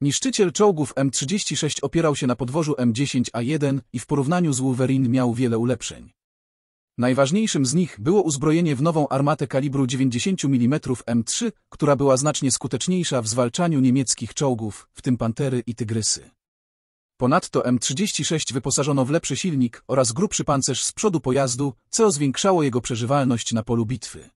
Niszczyciel czołgów M36 opierał się na podwożu M10A1 i w porównaniu z Wolverine miał wiele ulepszeń. Najważniejszym z nich było uzbrojenie w nową armatę kalibru 90 mm M3, która była znacznie skuteczniejsza w zwalczaniu niemieckich czołgów, w tym Pantery i Tygrysy. Ponadto M36 wyposażono w lepszy silnik oraz grubszy pancerz z przodu pojazdu, co zwiększało jego przeżywalność na polu bitwy.